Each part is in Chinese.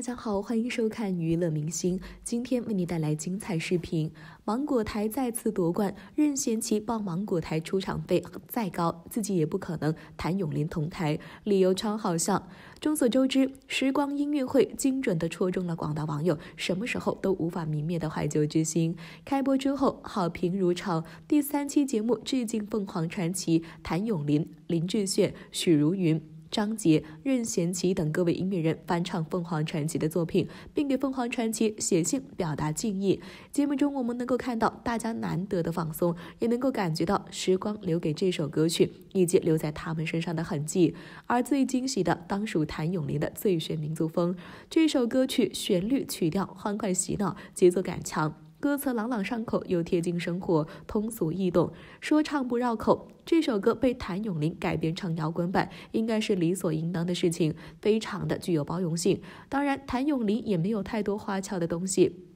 大家好，欢迎收看娱乐明星，今天为你带来精彩视频。芒果台再次夺冠，任贤齐爆芒果台出场费再高，自己也不可能谭咏麟同台，理由超好笑。众所周知，时光音乐会精准的戳中了广大网友什么时候都无法泯灭的怀旧之心。开播之后好评如潮，第三期节目致敬凤凰传奇、谭咏麟、林志炫、许茹芸。张杰、任贤齐等各位音乐人翻唱凤凰传奇的作品，并给凤凰传奇写信表达敬意。节目中，我们能够看到大家难得的放松，也能够感觉到时光留给这首歌曲以及留在他们身上的痕迹。而最惊喜的，当属谭咏麟的《最炫民族风》。这首歌曲旋律、曲调欢快、洗脑，节奏感强。歌词朗朗上口，又贴近生活，通俗易懂，说唱不绕口。这首歌被谭咏麟改编成摇滚版，应该是理所应当的事情，非常的具有包容性。当然，谭咏麟也没有太多花俏的东西，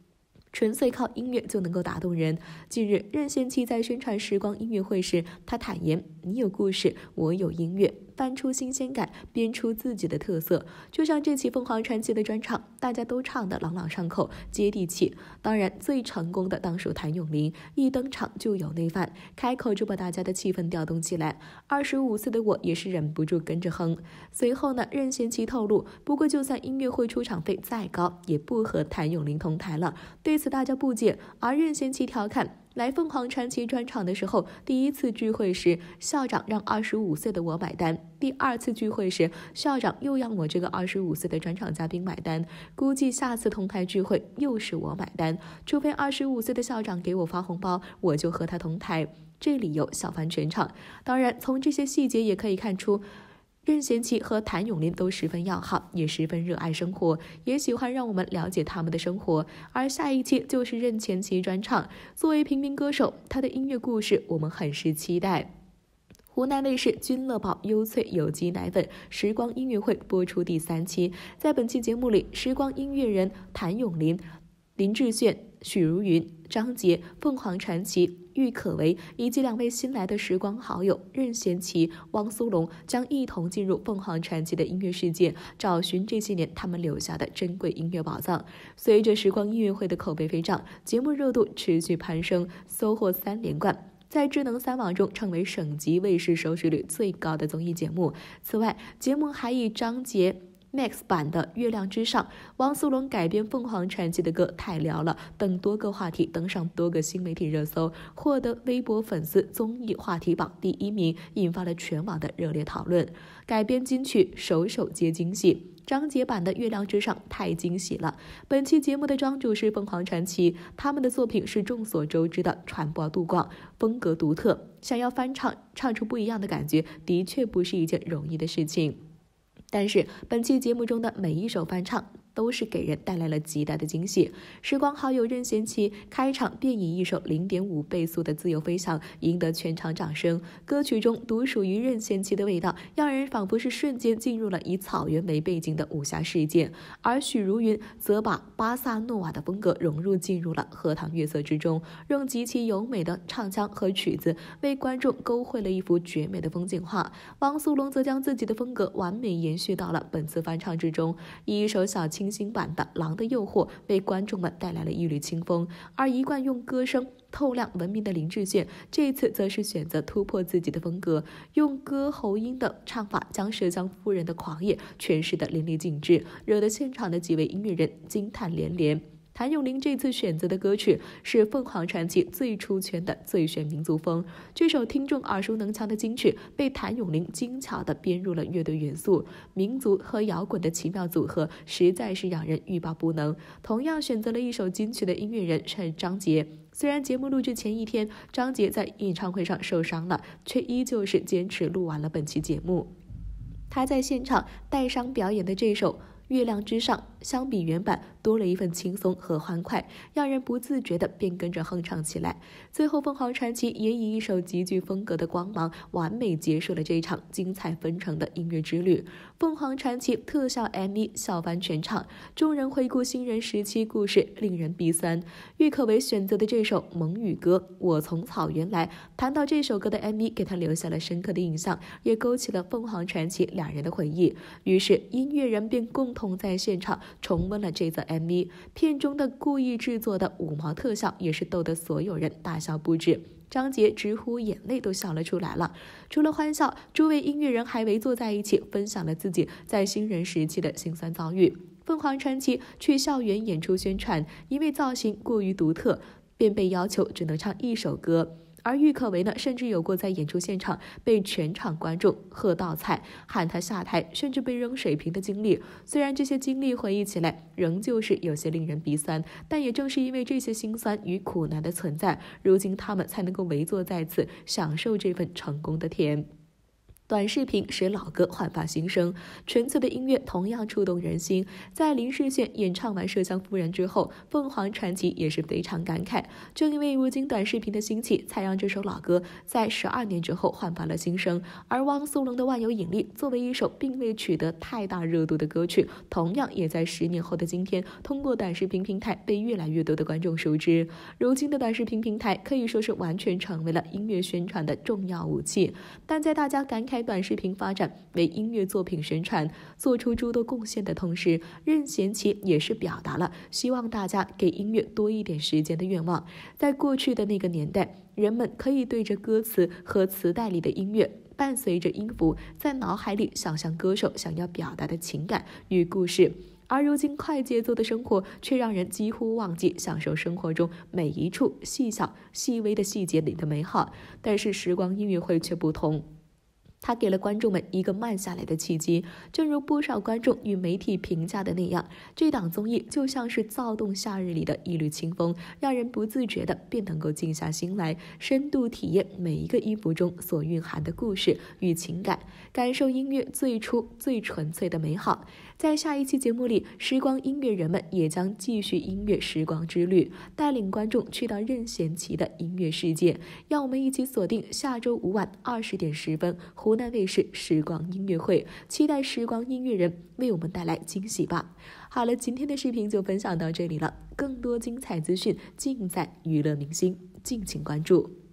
纯粹靠音乐就能够打动人。近日，任贤齐在宣传《时光音乐会》时，他坦言：“你有故事，我有音乐。”翻出新鲜感，编出自己的特色，就像这期凤凰传奇的专场，大家都唱得朗朗上口、接地气。当然，最成功的当属谭咏麟，一登场就有内范，开口就把大家的气氛调动起来。二十五岁的我也是忍不住跟着哼。随后呢，任贤齐透露，不过就算音乐会出场费再高，也不和谭咏麟同台了。对此大家不解，而任贤齐调侃。来凤凰传奇专场的时候，第一次聚会时，校长让25岁的我买单；第二次聚会时，校长又让我这个25岁的专场嘉宾买单。估计下次同台聚会又是我买单，除非25岁的校长给我发红包，我就和他同台。这里有小凡全场，当然从这些细节也可以看出。任贤齐和谭咏麟都十分要好，也十分热爱生活，也喜欢让我们了解他们的生活。而下一期就是任贤齐专场。作为平民歌手，他的音乐故事我们很是期待。湖南卫视君乐宝优萃有机奶粉《时光音乐会》播出第三期，在本期节目里，时光音乐人谭咏麟、林志炫、许茹芸、张杰、凤凰传奇。郁可唯以及两位新来的时光好友任贤齐、汪苏泷将一同进入凤凰传奇的音乐世界，找寻这些年他们留下的珍贵音乐宝藏。随着《时光音乐会》的口碑飞涨，节目热度持续攀升，收获三连冠，在智能三网中成为省级卫视收视率最高的综艺节目。此外，节目还以章节。Max 版的《月亮之上》，王苏泷改编凤凰传奇的歌太撩了等多个话题登上多个新媒体热搜，获得微博粉丝综艺话题榜第一名，引发了全网的热烈讨论。改编金曲，首首皆惊喜。张杰版的《月亮之上》太惊喜了。本期节目的庄主是凤凰传奇，他们的作品是众所周知的，传播度广，风格独特。想要翻唱唱出不一样的感觉，的确不是一件容易的事情。但是本期节目中的每一首翻唱。都是给人带来了极大的惊喜。时光好友任贤齐开场便以一首零点五倍速的《自由飞翔》赢得全场掌声。歌曲中独属于任贤齐的味道，让人仿佛是瞬间进入了以草原为背景的武侠世界。而许茹芸则把巴萨诺瓦的风格融入进入了《荷塘月色》之中，用极其优美的唱腔和曲子为观众勾绘了一幅绝美的风景画。王苏龙则将自己的风格完美延续到了本次翻唱之中，以一首小清。清新版的《狼的诱惑》为观众们带来了一缕清风，而一贯用歌声透亮闻名的林志炫，这一次则是选择突破自己的风格，用歌喉音的唱法将《蛇香夫人》的狂野诠释的淋漓尽致，惹得现场的几位音乐人惊叹连连。谭咏麟这次选择的歌曲是凤凰传奇最出圈的《最炫民族风》，这首听众耳熟能详的金曲被谭咏麟精巧的编入了乐队元素、民族和摇滚的奇妙组合，实在是让人欲罢不能。同样选择了一首金曲的音乐人是张杰，虽然节目录制前一天张杰在演唱会上受伤了，却依旧是坚持录完了本期节目。他在现场带伤表演的这首《月亮之上》。相比原版多了一份轻松和欢快，让人不自觉的便跟着哼唱起来。最后，凤凰传奇也以一首极具风格的《光芒》完美结束了这场精彩纷呈的音乐之旅。凤凰传奇特效 m v 笑翻全场，众人回顾新人时期故事，令人鼻酸。郁可唯选择的这首蒙语歌《我从草原来》，谈到这首歌的 m v 给他留下了深刻的印象，也勾起了凤凰传奇两人的回忆。于是，音乐人便共同在现场。重温了这则 MV，片中的故意制作的五毛特效也是逗得所有人大笑不止。张杰直呼眼泪都笑了出来了。除了欢笑，诸位音乐人还围坐在一起，分享了自己在新人时期的辛酸遭遇。凤凰传奇去校园演出宣传，因为造型过于独特，便被要求只能唱一首歌。而郁可唯呢，甚至有过在演出现场被全场观众喝倒彩、喊他下台，甚至被扔水瓶的经历。虽然这些经历回忆起来仍旧是有些令人鼻酸，但也正是因为这些辛酸与苦难的存在，如今他们才能够围坐在此，享受这份成功的甜。短视频使老歌焕发新生，纯粹的音乐同样触动人心。在林世炫演唱完《麝香夫人》之后，凤凰传奇也是非常感慨，正因为如今短视频的兴起，才让这首老歌在十二年之后焕发了新生。而汪苏泷的《万有引力》作为一首并未取得太大热度的歌曲，同样也在十年后的今天，通过短视频平台被越来越多的观众熟知。如今的短视频平台可以说是完全成为了音乐宣传的重要武器，但在大家感慨。拍短视频发展为音乐作品宣传做出诸多贡献的同时，任贤齐也是表达了希望大家给音乐多一点时间的愿望。在过去的那个年代，人们可以对着歌词和磁带里的音乐，伴随着音符，在脑海里想象歌手想要表达的情感与故事。而如今快节奏的生活却让人几乎忘记享受生活中每一处细小、细微的细节里的美好。但是时光音乐会却不同。他给了观众们一个慢下来的契机，正如不少观众与媒体评价的那样，这档综艺就像是躁动夏日里的一缕清风，让人不自觉的便能够静下心来，深度体验每一个音符中所蕴含的故事与情感，感受音乐最初最纯粹的美好。在下一期节目里，时光音乐人们也将继续音乐时光之旅，带领观众去到任贤齐的音乐世界，让我们一起锁定下周五晚二十点十分，湖南卫视时光音乐会，期待时光音乐人为我们带来惊喜吧！好了，今天的视频就分享到这里了，更多精彩资讯尽在娱乐明星，敬请关注。